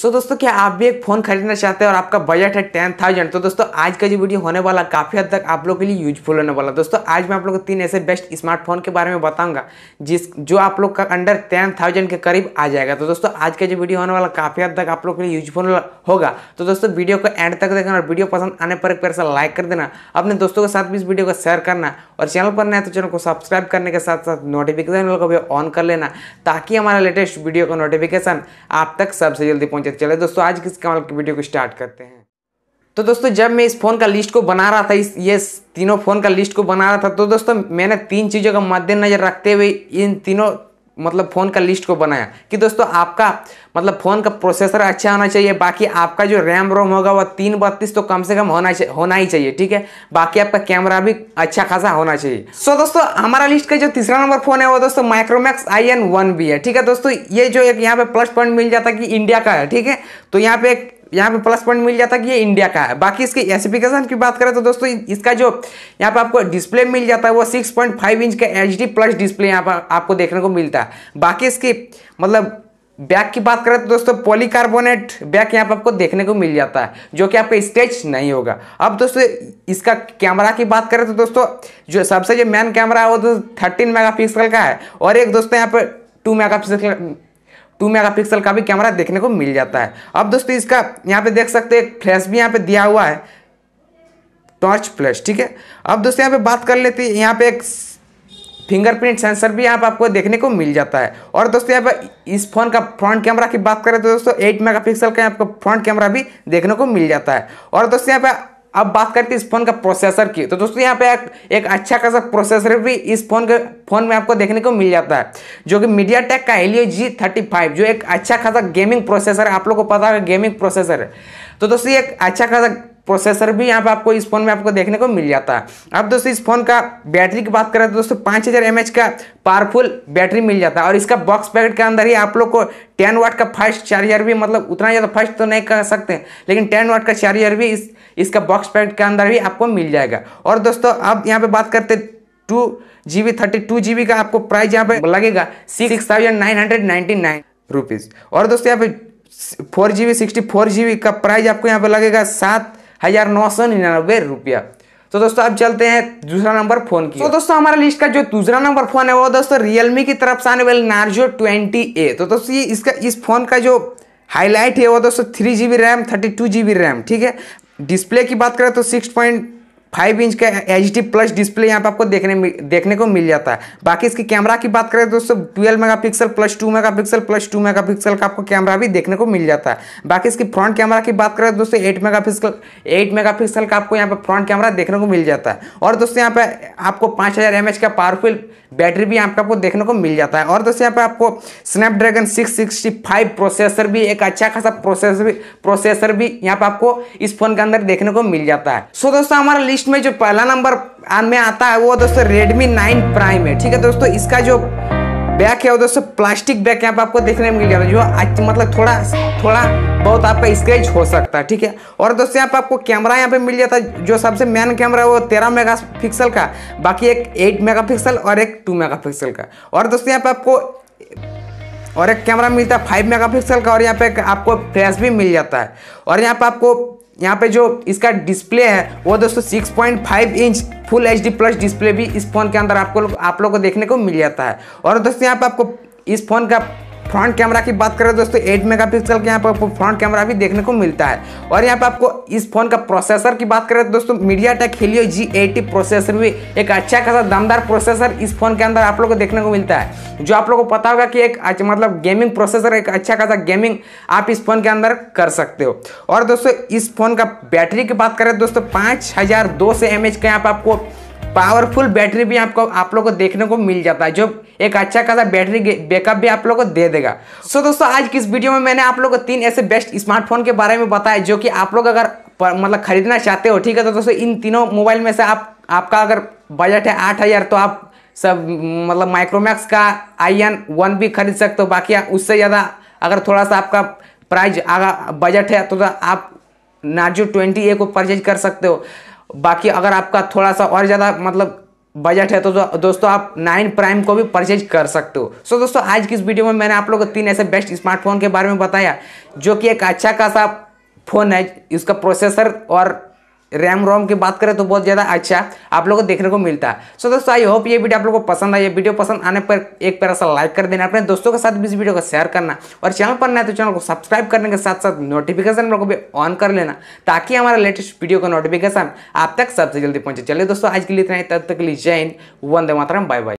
सो so, दोस्तों क्या आप भी एक फ़ोन खरीदना चाहते हैं और आपका बजट है टेन थाउजेंड तो दोस्तों आज का जो वीडियो होने वाला काफ़ी हद तक आप लोग के लिए यूजफुल होने वाला दोस्तों आज मैं आप लोग को तीन ऐसे बेस्ट स्मार्टफोन के बारे में बताऊंगा जिस जो आप लोग का अंडर टेन थाउजेंड के करीब आ जाएगा तो दोस्तों आज का जो वीडियो होने वाला काफ़ी हद तक आप लोग के लिए यूजफुल होगा तो दोस्तों वीडियो को एंड तक देखना और वीडियो पसंद आने पर एक पैर से लाइक कर देना अपने दोस्तों के साथ भी इस वीडियो को शेयर करना और चैनल पर नया तो चैनल को सब्सक्राइब करने के साथ साथ नोटिफिकेशन को भी ऑन कर लेना ताकि हमारा लेटेस्ट वीडियो का नोटिफिकेशन आप तक सबसे जल्दी पहुँच तक चले दोस्तों आज किस कमाल की वीडियो को स्टार्ट करते हैं तो दोस्तों जब मैं इस फ़ोन का लिस्ट को बना रहा था इस ये तीनों फ़ोन का लिस्ट को बना रहा था तो दोस्तों मैंने तीन चीज़ों का मद्देनज़र रखते हुए इन तीनों मतलब फ़ोन का लिस्ट को बनाया कि दोस्तों आपका मतलब फ़ोन का प्रोसेसर अच्छा होना चाहिए बाकी आपका जो रैम रोम होगा वह तीन बत्तीस तो कम से कम होना होना ही चाहिए ठीक है बाकी आपका कैमरा भी अच्छा खासा होना चाहिए सो so, दोस्तों हमारा लिस्ट का जो तीसरा नंबर फ़ोन है वो दोस्तों माइक्रोमैक्स आई एन वन है ठीक है दोस्तों ये जो एक यहाँ पे प्लस पॉइंट मिल जाता है कि इंडिया का है ठीक है तो यहाँ पे एक यहाँ पे प्लस पॉइंट मिल जाता है कि ये इंडिया का है बाकी इसके एसिफिकेशन की बात करें तो दोस्तों इसका जो यहाँ पे आपको डिस्प्ले मिल जाता है वो 6.5 इंच का एच प्लस डिस्प्ले यहाँ पर आपको देखने को मिलता है बाकी इसकी मतलब बैक की बात करें तो दोस्तों पॉलीकार्बोनेट बैक यहाँ पर आपको देखने को मिल जाता है जो कि आपका स्ट्रेच नहीं होगा अब दोस्तों इसका कैमरा की बात करें तो दोस्तों जो सबसे जो मेन कैमरा है वो दोस्तों थर्टीन मेगा का है और एक दोस्तों यहाँ पर टू मेगा टू पिक्सल का भी कैमरा देखने को मिल जाता है अब दोस्तों इसका यहाँ पे देख सकते हैं फ्लैश भी यहाँ पे दिया हुआ है टॉर्च फ्लैश ठीक है अब दोस्तों यहाँ पे बात कर लेते हैं यहाँ पे एक फिंगरप्रिंट सेंसर भी यहाँ पर आपको देखने को मिल जाता है और दोस्तों यहाँ पर इस फोन का फ्रंट कैमरा की बात करें तो दोस्तों 8 मेगापिक्सल का आपको फ्रंट कैमरा भी देखने को मिल जाता है और दोस्तों यहाँ पर अब बात करते हैं इस फोन का प्रोसेसर की तो दोस्तों यहाँ पे एक, एक अच्छा खासा प्रोसेसर भी इस फोन के फोन में आपको देखने को मिल जाता है जो कि मीडिया टेक का एलियो जी थर्टी फाइव जो एक अच्छा खासा गेमिंग प्रोसेसर आप लोग को पता है गेमिंग प्रोसेसर है तो दोस्तों ये एक अच्छा खासा प्रोसेसर भी यहाँ पर आपको इस फोन में आपको देखने को मिल जाता है अब दोस्तों इस फोन का बैटरी की बात करें तो दोस्तों पाँच हज़ार एम का पावरफुल बैटरी मिल जाता है और इसका बॉक्स पैकेट के अंदर ही आप लोग को टेन वाट का फास्ट चार्जर भी मतलब उतना ज़्यादा फास्ट तो नहीं कर सकते लेकिन टेन वाट का चार्जर भी इस इसका बॉक्स पैकेट के अंदर भी आपको मिल जाएगा और दोस्तों अब यहाँ पर बात करते two G B thirty two G B का आपको प्राइस यहाँ पर लगेगा six thousand nine hundred ninety nine rupees और दोस्तों यहाँ पे four G B sixty four G B का प्राइस आपको यहाँ पर लगेगा सात हज़ार नौ सौ निन्यानबे रुपया तो दोस्तों अब चलते हैं दूसरा नंबर फोन की तो दोस्तों हमारा लिस्ट का जो दूसरा नंबर फोन है वो दोस्तों रियलमी की तरफ से आने वाले नार्जो ट्वेंटी ए तो दोस्तों ये इसका इस फोन का जो हाईलाइट है वो दोस्तों three G B RAM thirty two G B RAM ठीक है डिस्प्ले की बात करें तो सिक्स पॉइंट फाइव इंच का एच प्लस डिस्प्ले यहाँ पर आपको देखने देखने को मिल जाता है बाकी इसकी कैमरा की बात करें दोस्तों twelve pixel plus two pixel plus two megapixel का आपको कैमरा भी देखने को मिल जाता है बाकी इसकी फ्रंट कैमरा की बात करें दोस्तों eight pixel eight megapixel का आपको यहाँ पर फ्रंट कैमरा देखने को मिल जाता है और दोस्तों यहाँ पर आपको पाँच हज़ार का पावरफुल बैटरी भी यहाँ पर आपको देखने को मिल जाता है और दोस्तों यहाँ पर आपको Snapdragon six sixty five processor भी एक अच्छा खासा प्रोसेसर भी प्रोसेसर भी यहाँ पर आपको इस फोन के अंदर देखने को मिल जाता है सो दोस्तों हमारा लिस्ट लिस्ट में जो पहला नंबर में आता है वो दोस्तों रेडमी नाइन प्राइम है ठीक है दोस्तों इसका जो बैक है वो दोस्तों प्लास्टिक बैक यहाँ पर आपको देखने में मिल जाएगा जो मतलब थोड़ा थोड़ा बहुत आपका स्क्रेच हो सकता है ठीक है और दोस्तों यहाँ पे आपको कैमरा यहाँ पे मिल जाता है जो सबसे मेन कैमरा है वो तेरह मेगा पिक्सल का बाकी एक एट मेगा पिक्सल और एक टू मेगा पिक्सल का और दोस्तों यहाँ पे आपको और एक कैमरा मिलता है फाइव मेगा पिक्सल का और यहाँ पे आपको फ्लैश भी मिल जाता है और यहाँ पर आपको यहाँ पे जो इसका डिस्प्ले है वो दोस्तों 6.5 inch full H plus display भी इस फ़ोन के अंदर आपको आप लोग को देखने को मिल जाता है और दोस्तों यहाँ पे आपको इस फ़ोन का फ्रंट कैमरा की बात करें दोस्तों एट मेगा पिक्सल के यहाँ पर आपको फ्रंट कैमरा भी देखने को मिलता है और यहाँ पर आपको इस फोन का प्रोसेसर की बात करें तो दोस्तों MediaTek Helio G eighty processor भी एक अच्छा खासा दमदार प्रोसेसर इस फोन के अंदर आप लोग को देखने को मिलता है जो आप लोग को पता होगा कि एक अच्छा मतलब गेमिंग प्रोसेसर एक अच्छा खासा गेमिंग आप इस फोन के अंदर कर सकते हो और दोस्तों इस फोन का बैटरी की बात करें दोस्तों पाँच हज़ार दो सौ एम एच का यहाँ पर आपको पावरफुल बैटरी भी आपको आप लोग को देखने को मिल जाता है जो एक अच्छा खासा बैटरी बैकअप भी आप लोग को दे देगा सो so, दोस्तों आज की इस वीडियो में मैंने आप लोग को तीन ऐसे बेस्ट स्मार्टफोन के बारे में बताया जो कि आप लोग अगर पर, मतलब खरीदना चाहते हो ठीक है तो दोस्तों इन तीनों मोबाइल में से आप आपका अगर बजट है आठ हज़ार तो आप सब मतलब माइक्रोमैक्स का आई एन वन भी खरीद सकते हो बाकी उससे ज़्यादा अगर थोड़ा सा आपका प्राइज बजट है तो, तो आप नाजू ट्वेंटी ए को परचेज कर सकते हो बाकी अगर आपका थोड़ा सा और ज़्यादा मतलब बजट है तो दोस्तों आप नाइन प्राइम को भी परचेज कर सकते हो सो दोस्तों आज की इस वीडियो में मैंने आप लोगों को तीन ऐसे बेस्ट स्मार्टफोन के बारे में बताया जो कि एक अच्छा खासा फ़ोन है इसका प्रोसेसर और रैम रोम की बात करें तो बहुत ज़्यादा अच्छा आप लोग को देखने को मिलता है सो दोस्तों आई होप ये वीडियो आप लोग को पसंद आया वीडियो पसंद आने पर एक पैर ऐसा लाइक कर देना अपने दोस्तों के साथ भी इस वीडियो को शेयर करना और चैनल पर नया तो चैनल को सब्सक्राइब करने के साथ साथ नोटिफिकेशन को भी ऑन कर लेना ताकि हमारा लेटेस्ट वीडियो का नोटिफिकेशन आप तक सबसे जल्दी पहुंचे चलिए दोस्तों आज के लिए इतना ही तब तक के लिए जय हिंद वंदे मातरम बाय बाय